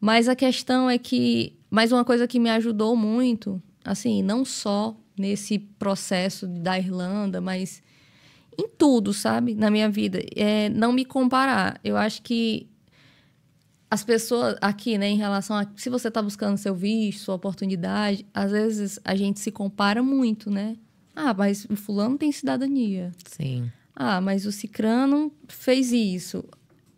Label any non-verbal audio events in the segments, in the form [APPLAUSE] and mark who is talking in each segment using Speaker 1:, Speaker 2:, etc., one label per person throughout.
Speaker 1: Mas a questão é que. mais uma coisa que me ajudou muito, assim, não só nesse processo da Irlanda, mas em tudo, sabe? Na minha vida, é não me comparar. Eu acho que as pessoas aqui, né, em relação a se você está buscando seu visto, sua oportunidade, às vezes a gente se compara muito, né? Ah, mas o fulano tem cidadania. Sim. Ah, mas o Cicrano fez isso.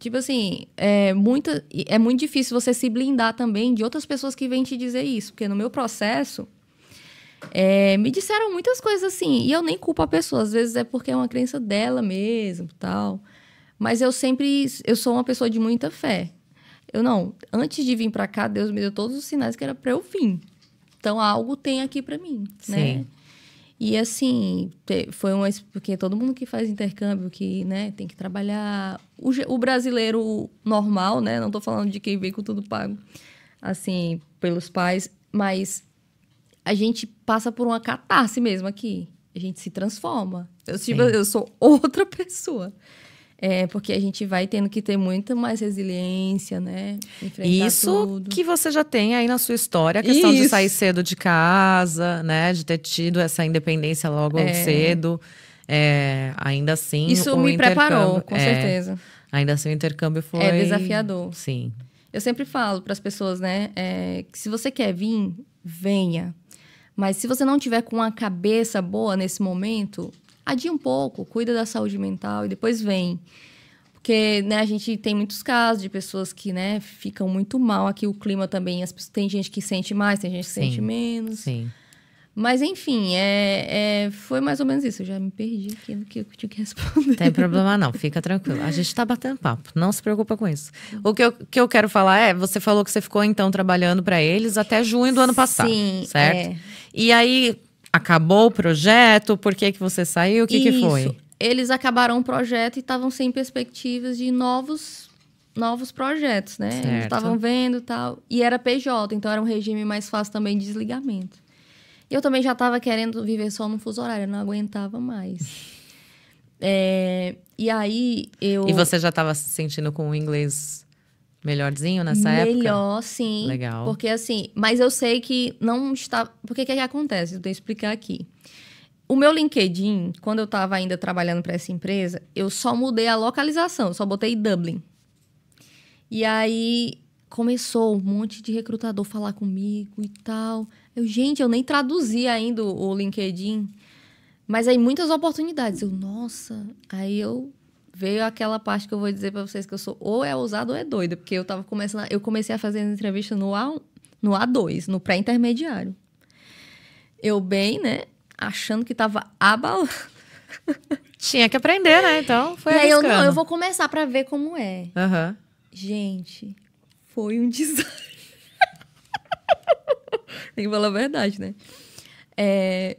Speaker 1: Tipo assim, é, muita, é muito difícil você se blindar também de outras pessoas que vêm te dizer isso. Porque no meu processo, é, me disseram muitas coisas assim. E eu nem culpo a pessoa. Às vezes é porque é uma crença dela mesmo tal. Mas eu sempre... Eu sou uma pessoa de muita fé. Eu não... Antes de vir para cá, Deus me deu todos os sinais que era para eu vir. Então, algo tem aqui para mim, né? Sim. né? E assim, foi uma. Porque todo mundo que faz intercâmbio, que né, tem que trabalhar. O, o brasileiro normal, né? Não estou falando de quem vem com tudo pago, assim, pelos pais, mas a gente passa por uma catarse mesmo aqui. A gente se transforma. Eu, tipo, eu sou outra [LAUGHS] pessoa. É, porque a gente vai tendo que ter muito mais resiliência, né? Enfrentar Isso tudo.
Speaker 2: que você já tem aí na sua história, a questão Isso. de sair cedo de casa, né? De ter tido essa independência logo é. cedo. É, ainda assim. Isso me preparou, com é, certeza. Ainda assim, o intercâmbio foi. É desafiador. Sim.
Speaker 1: Eu sempre falo para as pessoas, né? É, que se você quer vir, venha. Mas se você não tiver com uma cabeça boa nesse momento, adia um pouco, cuida da saúde mental e depois vem. Porque, né, a gente tem muitos casos de pessoas que, né, ficam muito mal. Aqui o clima também, as, tem gente que sente mais, tem gente que sim, sente menos. Sim. Mas, enfim, é, é, foi mais ou menos isso. Eu já me perdi aqui no que eu tinha que responder. Não tem problema
Speaker 2: não, fica tranquilo. A gente está batendo papo, não se preocupa com isso. O que eu, que eu quero falar é, você falou que você ficou, então, trabalhando para eles até junho do ano passado, Sim, certo? É. E aí, acabou o projeto? Por que, que você saiu? O que, que foi?
Speaker 1: Eles acabaram o projeto e estavam sem perspectivas de novos novos projetos, né? Certo. Eles estavam vendo tal. E era PJ, então era um regime mais fácil também de desligamento. Eu também já estava querendo viver só no fuso horário, não aguentava mais. [LAUGHS] É, e aí eu. E você já
Speaker 2: estava se sentindo com o inglês Melhorzinho nessa Melhor, época? Melhor, sim. Legal. Porque
Speaker 1: assim, mas eu sei que não está. Porque que, é que acontece? Eu tenho que explicar aqui. O meu LinkedIn, quando eu estava ainda trabalhando para essa empresa, eu só mudei a localização, só botei Dublin. E aí começou um monte de recrutador falar comigo e tal. Eu, gente, eu nem traduzi ainda o LinkedIn. Mas aí muitas oportunidades. Eu, nossa, aí eu veio aquela parte que eu vou dizer para vocês que eu sou ou é ousado ou é doida, porque eu tava começando, eu comecei a fazer a entrevista no A, no A2, no pré-intermediário. Eu bem, né, achando que tava abalando. Tinha que aprender, né? Então, foi e aí eu não, eu vou começar para ver como é. Uhum. Gente, foi um desastre. [LAUGHS] Tem que falar a verdade, né? É,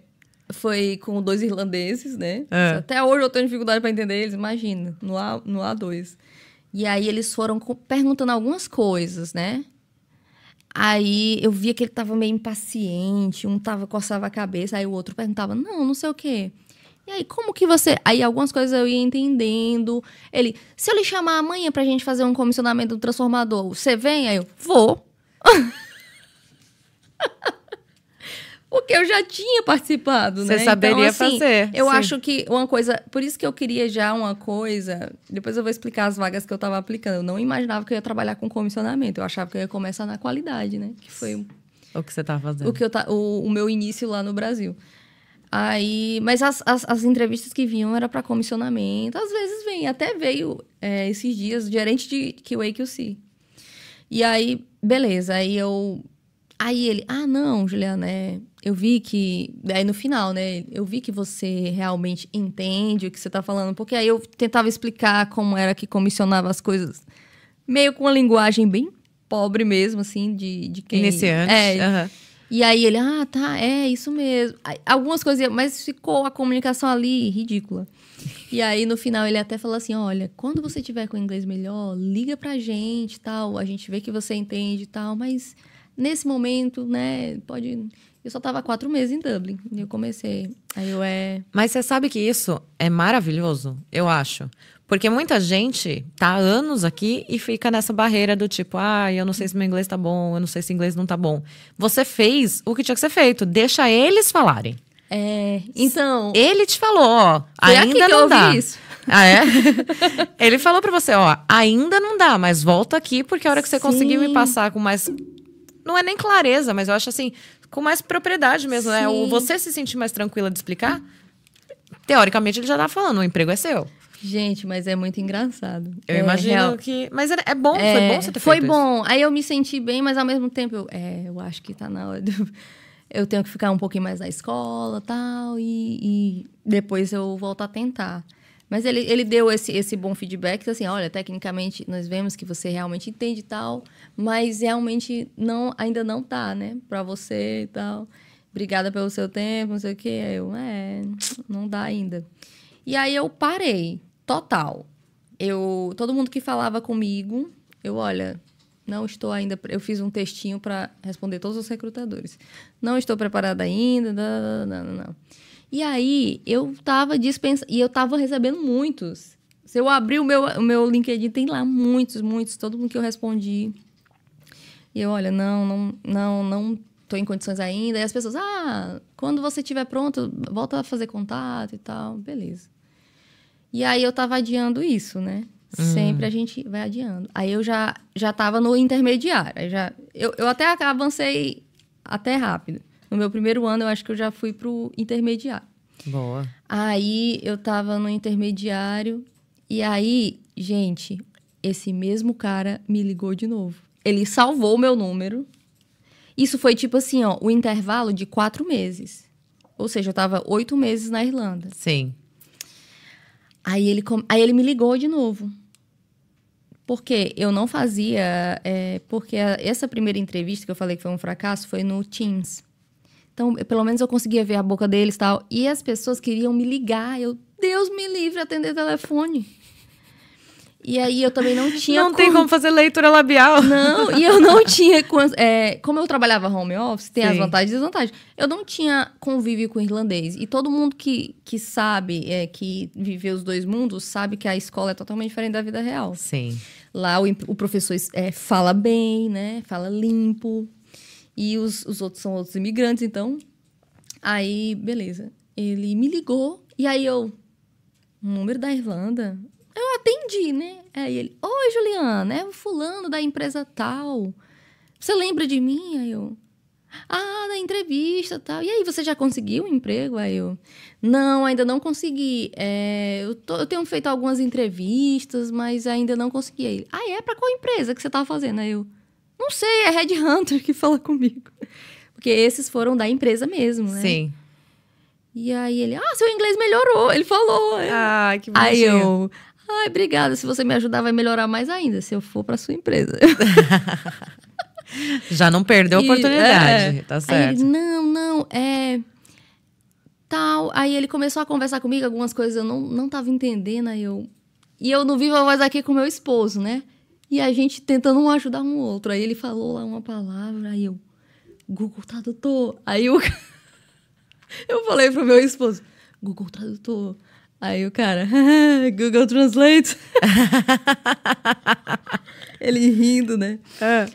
Speaker 1: foi com dois irlandeses, né? É. Até hoje eu tenho dificuldade para entender eles, imagina, no, A, no A2. E aí eles foram perguntando algumas coisas, né? Aí eu via que ele tava meio impaciente, um tava coçava a cabeça, aí o outro perguntava: "Não, não sei o quê". E aí, como que você. Aí, algumas coisas eu ia entendendo. Ele, se eu lhe chamar amanhã pra gente fazer um comissionamento do transformador, você vem? Aí eu, vou. [LAUGHS] porque eu já tinha participado, Você né? Então, saberia então, assim, fazer. Eu sim. acho que uma coisa. Por isso que eu queria já uma coisa. Depois eu vou explicar as vagas que eu estava aplicando. Eu não imaginava que eu ia trabalhar com comissionamento. Eu achava que eu ia começar na qualidade, né? Que foi.
Speaker 2: O que você estava fazendo? O, que eu
Speaker 1: ta, o, o meu início lá no Brasil. Aí, mas as, as, as, entrevistas que vinham era para comissionamento. Às vezes vem, até veio é, esses dias o gerente de QA QC. E aí, beleza. Aí eu. Aí ele, ah, não, Juliana, é, eu vi que. Aí no final, né? Eu vi que você realmente entende o que você tá falando. Porque aí eu tentava explicar como era que comissionava as coisas. Meio com uma linguagem bem pobre mesmo, assim, de, de quem. Iniciante. É. Uhum. E aí ele, ah, tá, é isso mesmo. algumas coisas, mas ficou a comunicação ali ridícula. E aí no final ele até falou assim: olha, quando você tiver com o inglês melhor, liga pra gente tal. A gente vê que você entende e tal, mas Nesse momento, né? Pode. Eu só estava quatro meses em Dublin. E eu comecei. Aí eu
Speaker 2: é. Mas você sabe que isso é maravilhoso, eu acho. Porque muita gente tá anos aqui e fica nessa barreira do tipo, ah, eu não sei se meu inglês tá bom, eu não sei se inglês não tá bom. Você fez o que tinha que ser feito, deixa eles falarem.
Speaker 1: É, então.
Speaker 2: Ele te falou, ó, aqui ainda não dá. Isso. Ah, é? [LAUGHS] Ele falou para você, ó, ainda não dá, mas volta aqui, porque a hora que você Sim. conseguir me passar com mais não é nem clareza, mas eu acho assim, com mais propriedade mesmo, Sim. né? O você se sentir mais tranquila de explicar, teoricamente ele já tá falando, o emprego é seu.
Speaker 1: Gente, mas é muito engraçado. Eu é, imagino real. que. Mas é, é bom, é, foi bom você ter Foi bom. Isso. Aí eu me senti bem, mas ao mesmo tempo eu, é, eu acho que tá na hora. Do... [LAUGHS] Eu tenho que ficar um pouquinho mais na escola tal, e, e depois eu volto a tentar. Mas ele, ele deu esse, esse bom feedback, assim, olha, tecnicamente nós vemos que você realmente entende tal, mas realmente não ainda não tá, né, para você e tal. Obrigada pelo seu tempo, não sei o quê. Aí eu, é, não dá ainda. E aí eu parei, total. Eu, todo mundo que falava comigo, eu, olha, não estou ainda. Eu fiz um textinho para responder todos os recrutadores. Não estou preparada ainda. Não, não, não, não. E aí eu tava dispensando. E eu tava recebendo muitos. Se eu abrir o meu, o meu LinkedIn, tem lá muitos, muitos, todo mundo que eu respondi. E eu, olha, não, não, não, não tô em condições ainda. E as pessoas, ah, quando você estiver pronto, volta a fazer contato e tal. Beleza. E aí eu tava adiando isso, né? Uhum. Sempre a gente vai adiando. Aí eu já, já tava no intermediário. Já, eu, eu até avancei até rápido. No meu primeiro ano, eu acho que eu já fui pro intermediário. Boa. Aí eu tava no intermediário e aí, gente, esse mesmo cara me ligou de novo. Ele salvou o meu número. Isso foi tipo assim, ó, o intervalo de quatro meses. Ou seja, eu tava oito meses na Irlanda. Sim. Aí ele, aí ele me ligou de novo. Porque eu não fazia. É, porque a, essa primeira entrevista que eu falei que foi um fracasso foi no Teams. Então, pelo menos eu conseguia ver a boca deles e tal. E as pessoas queriam me ligar. Eu, Deus me livre atender telefone. E aí eu também não tinha. Não tem como fazer leitura labial. Não, e eu não [LAUGHS] tinha. É, como eu trabalhava home office, tem Sim. as vantagens e desvantagens. Eu não tinha convívio com irlandês. E todo mundo que, que sabe, é, que viveu os dois mundos, sabe que a escola é totalmente diferente da vida real. Sim. Lá o, o professor é, fala bem, né? Fala limpo. E os, os outros são outros imigrantes, então. Aí, beleza. Ele me ligou e aí eu. Número da Irlanda? Eu atendi, né? Aí ele. Oi, Juliana, é o fulano da empresa tal. Você lembra de mim? Aí eu. Ah, da entrevista tal. E aí, você já conseguiu um emprego? Aí eu. Não, ainda não consegui. É, eu, tô, eu, tenho feito algumas entrevistas, mas ainda não consegui. Aí, ah, é? Pra qual empresa que você tá fazendo? Aí eu. Não sei, é Red Hunter que fala comigo. Porque esses foram da empresa mesmo, né? Sim. E aí ele, ah, seu inglês melhorou. Ele falou. Ah, que bonitinho. Aí eu, ai, obrigada. Se você me ajudar, vai melhorar mais ainda, se eu for pra sua empresa. [LAUGHS]
Speaker 2: Já não perdeu a oportunidade, e, é, tá certo. Ele,
Speaker 1: não, não, é. Tal. Aí ele começou a conversar comigo, algumas coisas eu não, não tava entendendo. Aí eu. E eu não vivo mais aqui com meu esposo, né? E a gente tentando um ajudar um outro. Aí ele falou lá uma palavra, aí eu, Google Tradutor. Aí eu, [LAUGHS] eu falei pro meu esposo, Google Tradutor. Aí o cara, [LAUGHS] Google Translate. [LAUGHS] ele rindo, né? É.